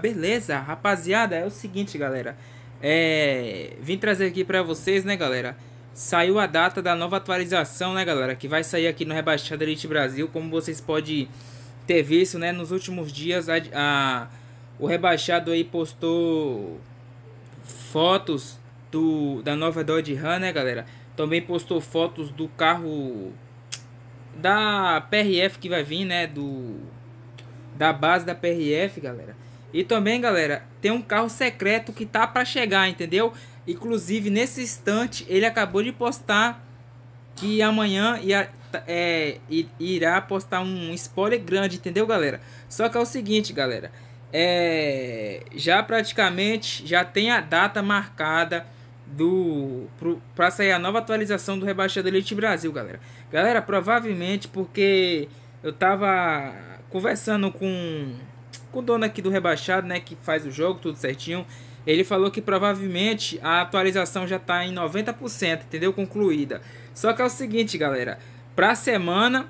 Beleza, rapaziada, é o seguinte, galera. É, vim trazer aqui pra vocês, né, galera? Saiu a data da nova atualização, né, galera? Que vai sair aqui no Rebaixada Elite Brasil. Como vocês podem ter visto, né? Nos últimos dias, a, a, o Rebaixado aí postou fotos do, da nova Dodge Ram, né, galera? Também postou fotos do carro da PRF que vai vir, né? Do, da base da PRF, galera. E também, galera, tem um carro secreto que tá para chegar, entendeu? Inclusive, nesse instante, ele acabou de postar que amanhã ia, é, irá postar um spoiler grande, entendeu, galera? Só que é o seguinte, galera. É, já praticamente já tem a data marcada do para sair a nova atualização do rebaixado Elite Brasil, galera. Galera, provavelmente porque eu tava conversando com com o dono aqui do rebaixado, né, que faz o jogo, tudo certinho, ele falou que provavelmente a atualização já está em 90%, entendeu? Concluída. Só que é o seguinte, galera, para a semana,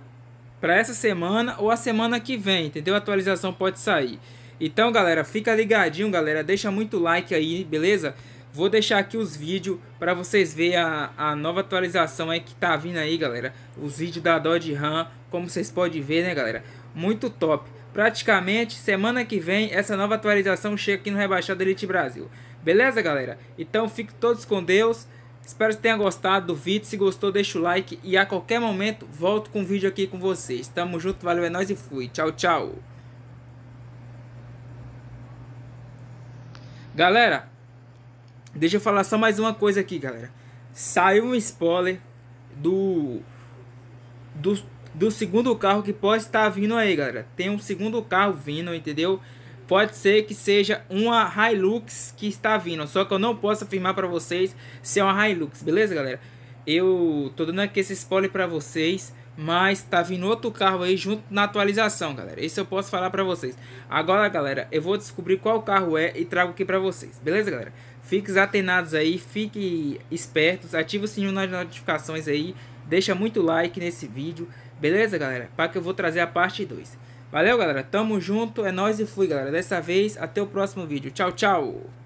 para essa semana ou a semana que vem, entendeu? A atualização pode sair. Então, galera, fica ligadinho, galera, deixa muito like aí, beleza? Vou deixar aqui os vídeos para vocês verem a, a nova atualização aí que tá vindo aí, galera. Os vídeos da Dodge Ram, como vocês podem ver, né, galera? Muito top. Praticamente, semana que vem, essa nova atualização chega aqui no Rebaixado Elite Brasil. Beleza, galera? Então, fiquem todos com Deus. Espero que tenha gostado do vídeo. Se gostou, deixa o like. E a qualquer momento, volto com um vídeo aqui com vocês. Tamo junto, valeu, é nóis e fui. Tchau, tchau. Galera, deixa eu falar só mais uma coisa aqui, galera. Saiu um spoiler do... do do segundo carro que pode estar vindo aí, galera. Tem um segundo carro vindo, entendeu? Pode ser que seja uma Hilux que está vindo, só que eu não posso afirmar para vocês se é uma Hilux, beleza, galera? Eu tô dando aqui esse spoiler para vocês, mas tá vindo outro carro aí junto na atualização, galera. Isso eu posso falar para vocês. Agora, galera, eu vou descobrir qual carro é e trago aqui para vocês. Beleza, galera? Fiquem atenados aí, fiquem espertos, ativa o sininho nas notificações aí, deixa muito like nesse vídeo. Beleza, galera? Para que eu vou trazer a parte 2. Valeu, galera. Tamo junto. É nóis e fui, galera. Dessa vez, até o próximo vídeo. Tchau, tchau.